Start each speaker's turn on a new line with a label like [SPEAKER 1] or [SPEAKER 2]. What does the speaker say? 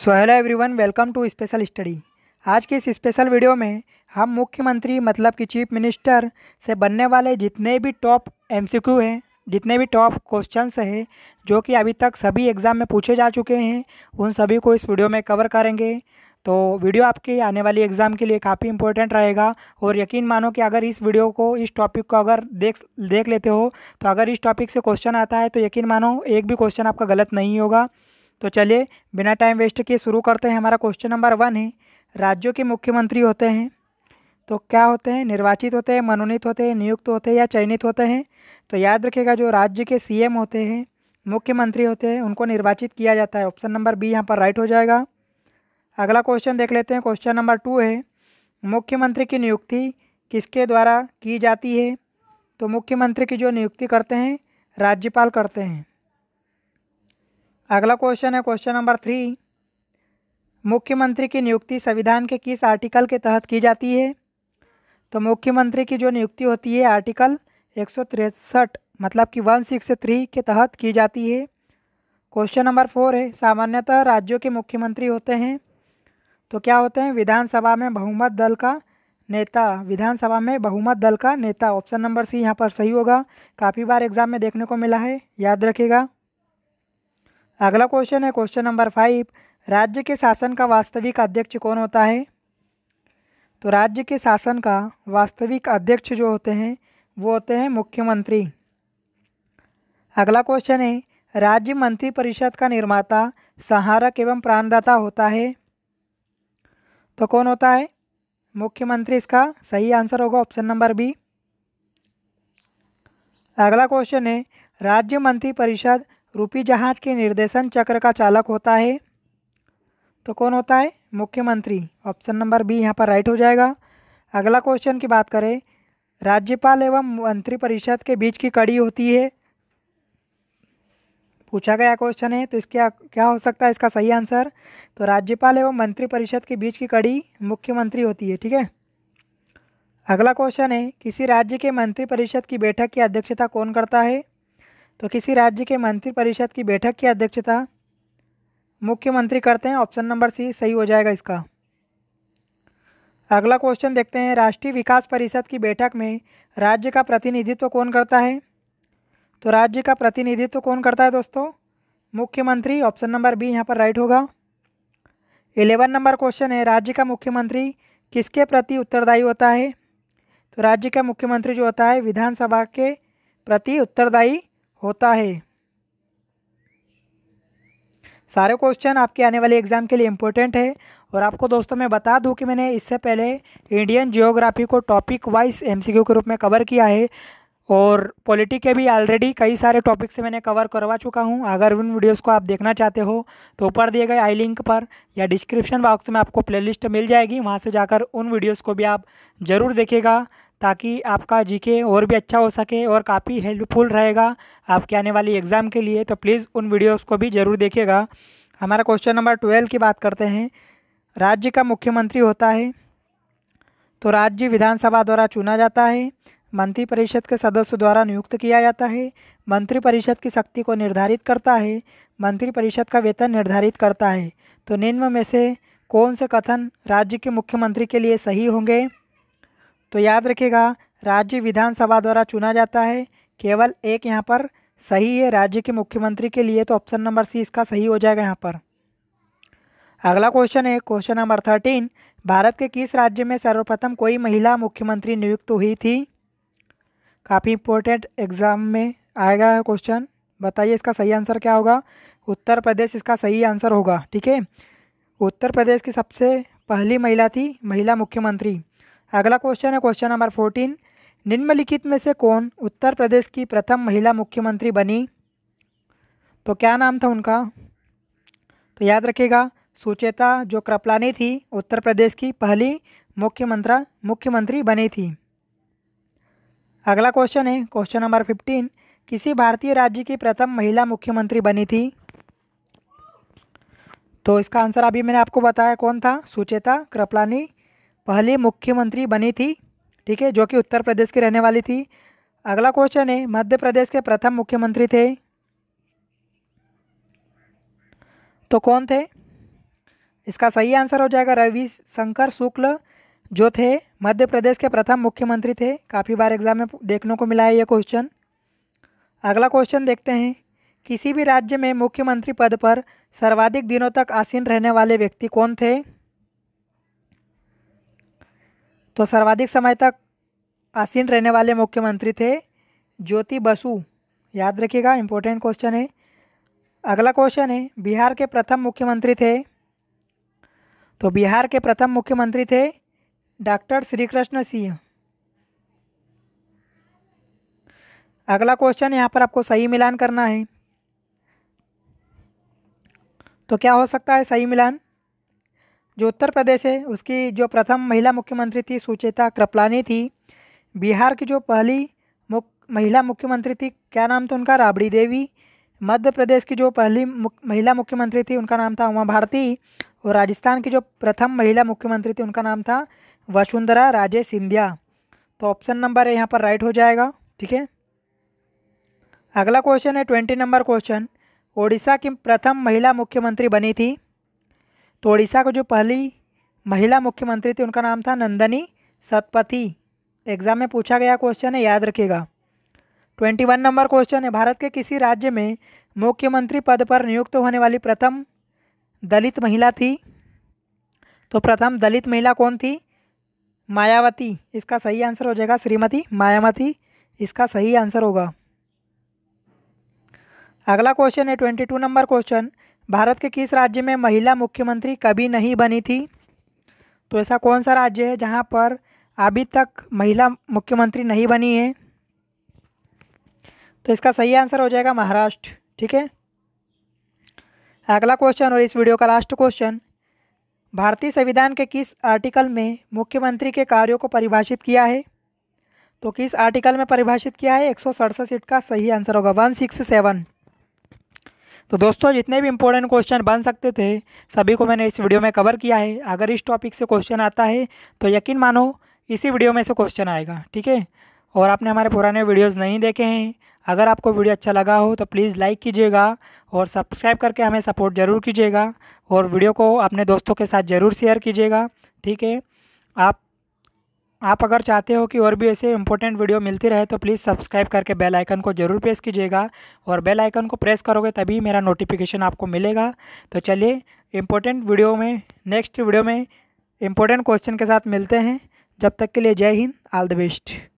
[SPEAKER 1] so hello everyone welcome to special study आज के इस स्पेशल वीडियो में हम मुख्यमंत्री मतलब कि चीफ मिनिस्टर से बनने वाले जितने भी टॉप एमसीक्यू हैं जितने भी टॉप क्वेश्चंस हैं जो कि अभी तक सभी एग्ज़ाम में पूछे जा चुके हैं उन सभी को इस वीडियो में कवर करेंगे तो वीडियो आपके आने वाली एग्ज़ाम के लिए काफ़ी इंपॉर्टेंट रहेगा और यकीन मानो कि अगर इस वीडियो को इस टॉपिक को अगर देख देख लेते हो तो अगर इस टॉपिक से क्वेश्चन आता है तो यकीन मानो एक भी क्वेश्चन आपका गलत नहीं होगा तो चलिए बिना टाइम वेस्ट किए शुरू करते हैं हमारा क्वेश्चन नंबर वन है राज्यों के मुख्यमंत्री होते हैं तो क्या होते हैं निर्वाचित होते हैं मनोनीत होते हैं नियुक्त होते हैं या चयनित होते हैं तो याद रखेगा जो राज्य के सी होते हैं मुख्यमंत्री होते हैं उनको निर्वाचित किया जाता है ऑप्शन नंबर बी यहाँ पर राइट हो जाएगा अगला क्वेश्चन देख लेते हैं क्वेश्चन नंबर टू है मुख्यमंत्री की नियुक्ति किसके द्वारा की जाती है तो मुख्यमंत्री की जो नियुक्ति करते हैं राज्यपाल करते हैं अगला क्वेश्चन है क्वेश्चन नंबर थ्री मुख्यमंत्री की नियुक्ति संविधान के किस आर्टिकल के तहत की जाती है तो मुख्यमंत्री की जो नियुक्ति होती है आर्टिकल एक मतलब कि वन सिक्स थ्री के तहत की जाती है क्वेश्चन नंबर फोर है सामान्यतः राज्यों के मुख्यमंत्री होते हैं तो क्या होते हैं विधानसभा में बहुमत दल का नेता विधानसभा में बहुमत दल का नेता ऑप्शन नंबर सी यहाँ पर सही होगा काफ़ी बार एग्जाम में देखने को मिला है याद रखेगा अगला क्वेश्चन है क्वेश्चन नंबर फाइव राज्य के शासन का वास्तविक अध्यक्ष कौन होता है तो राज्य के शासन का वास्तविक अध्यक्ष जो होते हैं वो होते हैं मुख्यमंत्री अगला क्वेश्चन है राज्य मंत्री परिषद का निर्माता सहारक एवं प्राणदाता होता है तो कौन होता है मुख्यमंत्री इसका सही आंसर होगा ऑप्शन नंबर बी अगला क्वेश्चन है राज्य मंत्री परिषद रूपी जहाज के निर्देशन चक्र का चालक होता है तो कौन होता है मुख्यमंत्री ऑप्शन नंबर बी यहाँ पर राइट हो जाएगा अगला क्वेश्चन की बात करें राज्यपाल एवं मंत्रिपरिषद के बीच की कड़ी होती है पूछा गया क्वेश्चन है तो इसके क्या हो सकता है इसका सही आंसर तो राज्यपाल एवं मंत्रिपरिषद के बीच की कड़ी मुख्यमंत्री होती है ठीक है अगला क्वेश्चन है किसी राज्य के मंत्रिपरिषद की बैठक की अध्यक्षता कौन करता है तो किसी राज्य के मंत्री परिषद की बैठक की अध्यक्षता मुख्यमंत्री करते हैं ऑप्शन नंबर सी सही हो जाएगा इसका अगला क्वेश्चन देखते हैं राष्ट्रीय विकास परिषद की बैठक में राज्य का प्रतिनिधित्व कौन करता है तो राज्य का प्रतिनिधित्व कौन करता है दोस्तों मुख्यमंत्री ऑप्शन नंबर बी यहाँ पर राइट होगा एलेवन नंबर क्वेश्चन है राज्य का मुख्यमंत्री किसके प्रति उत्तरदायी होता है तो राज्य का मुख्यमंत्री जो होता है विधानसभा के प्रति उत्तरदायी होता है सारे क्वेश्चन आपके आने वाले एग्ज़ाम के लिए इम्पोर्टेंट है और आपको दोस्तों मैं बता दूं कि मैंने इससे पहले इंडियन जियोग्राफी को टॉपिक वाइज एमसीक्यू के रूप में कवर किया है और पॉलिटी के भी ऑलरेडी कई सारे टॉपिक से मैंने कवर करवा चुका हूं अगर उन वीडियोस को आप देखना चाहते हो तो ऊपर दिए गए आई लिंक पर या डिस्क्रिप्शन बॉक्स में आपको प्ले मिल जाएगी वहाँ से जाकर उन वीडियोज़ को भी आप ज़रूर देखेगा ताकि आपका जीके और भी अच्छा हो सके और काफ़ी हेल्पफुल रहेगा आपके आने वाली एग्ज़ाम के लिए तो प्लीज़ उन वीडियोज़ को भी ज़रूर देखिएगा हमारा क्वेश्चन नंबर ट्वेल्व की बात करते हैं राज्य का मुख्यमंत्री होता है तो राज्य विधानसभा द्वारा चुना जाता है मंत्रिपरिषद के सदस्य द्वारा नियुक्त किया जाता है मंत्रिपरिषद की शक्ति को निर्धारित करता है मंत्रिपरिषद का वेतन निर्धारित करता है तो निम्न में से कौन से कथन राज्य के मुख्यमंत्री के लिए सही होंगे तो याद रखिएगा राज्य विधानसभा द्वारा चुना जाता है केवल एक यहाँ पर सही है राज्य के मुख्यमंत्री के लिए तो ऑप्शन नंबर सी इसका सही हो जाएगा यहाँ पर अगला क्वेश्चन है क्वेश्चन नंबर थर्टीन भारत के किस राज्य में सर्वप्रथम कोई महिला मुख्यमंत्री नियुक्त हुई थी काफ़ी इम्पोर्टेंट एग्जाम में आएगा क्वेश्चन बताइए इसका सही आंसर क्या होगा उत्तर प्रदेश इसका सही आंसर होगा ठीक है उत्तर प्रदेश की सबसे पहली महिला थी महिला मुख्यमंत्री अगला क्वेश्चन है क्वेश्चन नंबर फोर्टीन निम्नलिखित में से कौन उत्तर प्रदेश की प्रथम महिला मुख्यमंत्री बनी तो क्या नाम था उनका तो याद रखिएगा सुचेता जो कृपलानी थी उत्तर प्रदेश की पहली मुख्यमंत्री मुख्यमंत्री बनी थी अगला क्वेश्चन है क्वेश्चन नंबर फिफ्टीन किसी भारतीय राज्य की प्रथम महिला मुख्यमंत्री बनी थी तो इसका आंसर अभी मैंने आपको बताया कौन था सुचेता कृपलानी पहली मुख्यमंत्री बनी थी ठीक है जो कि उत्तर प्रदेश की रहने वाली थी अगला क्वेश्चन है मध्य प्रदेश के प्रथम मुख्यमंत्री थे तो कौन थे इसका सही आंसर हो जाएगा रवि शंकर शुक्ल जो थे मध्य प्रदेश के प्रथम मुख्यमंत्री थे काफ़ी बार एग्जाम में देखने को मिला है ये क्वेश्चन अगला क्वेश्चन देखते हैं किसी भी राज्य में मुख्यमंत्री पद पर सर्वाधिक दिनों तक आसीन रहने वाले व्यक्ति कौन थे तो सर्वाधिक समय तक आसीन रहने वाले मुख्यमंत्री थे ज्योति बसु याद रखिएगा इम्पोर्टेंट क्वेश्चन है अगला क्वेश्चन है बिहार के प्रथम मुख्यमंत्री थे तो बिहार के प्रथम मुख्यमंत्री थे डॉक्टर श्री कृष्ण सिंह अगला क्वेश्चन यहाँ पर आपको सही मिलान करना है तो क्या हो सकता है सही मिलान जो उत्तर प्रदेश है उसकी जो प्रथम महिला मुख्यमंत्री थी सुचेता कृपलानी थी बिहार की जो पहली मुख महिला मुख्यमंत्री थी क्या नाम था उनका राबड़ी देवी मध्य प्रदेश की जो पहली मुक, महिला मुख्यमंत्री थी उनका नाम था उमा भारती और राजस्थान की जो प्रथम महिला मुख्यमंत्री थी उनका नाम था वसुंधरा राजे सिंधिया तो ऑप्शन नंबर है यहाँ पर राइट हो जाएगा ठीक है अगला क्वेश्चन है ट्वेंटी नंबर क्वेश्चन ओडिशा की प्रथम महिला मुख्यमंत्री बनी थी तो उड़ीसा को जो पहली महिला मुख्यमंत्री थी उनका नाम था नंदनी सतपथी एग्ज़ाम में पूछा गया क्वेश्चन है याद रखिएगा ट्वेंटी वन नंबर क्वेश्चन है भारत के किसी राज्य में मुख्यमंत्री पद पर नियुक्त होने वाली प्रथम दलित महिला थी तो प्रथम दलित महिला कौन थी मायावती इसका सही आंसर हो जाएगा श्रीमती मायावती इसका सही आंसर होगा अगला क्वेश्चन है twenty two number question Bharat के किस राज्य में महिला मुख्यमंत्री कभी नहीं बनी थी तो ऐसा कौन सा राज्य है जहाँ पर अभी तक महिला मुख्यमंत्री नहीं बनी है तो इसका सही आंसर हो जाएगा महाराष्ट्र ठीक है अगला क्वेश्चन और इस वीडियो का लास्ट क्वेश्चन भारतीय संविधान के किस आर्टिकल में मुख्यमंत्री के कार्यों को परिभाषित किया है तो किस आर्टिकल में परिभाषित किया है एक सौ सीट का सही आंसर होगा वन सिक्स सेवन तो दोस्तों जितने भी इंपॉर्टेंट क्वेश्चन बन सकते थे सभी को मैंने इस वीडियो में कवर किया है अगर इस टॉपिक से क्वेश्चन आता है तो यकीन मानो इसी वीडियो में से क्वेश्चन आएगा ठीक है और आपने हमारे पुराने वीडियोस नहीं देखे हैं अगर आपको वीडियो अच्छा लगा हो तो प्लीज़ लाइक कीजिएगा और सब्सक्राइब करके हमें सपोर्ट ज़रूर कीजिएगा और वीडियो को अपने दोस्तों के साथ ज़रूर शेयर कीजिएगा ठीक है आप आप अगर चाहते हो कि और भी ऐसे इंपॉर्टेंट वीडियो मिलती रहे तो प्लीज़ सब्सक्राइब करके बेल आइकन को ज़रूर प्रेस कीजिएगा और बेल आइकन को प्रेस करोगे तभी मेरा नोटिफिकेशन आपको मिलेगा तो चलिए इंपॉर्टेंट वीडियो में नेक्स्ट वीडियो में इंपॉर्टेंट क्वेश्चन के साथ मिलते हैं जब तक के लिए जय हिंद ऑल द बेस्ट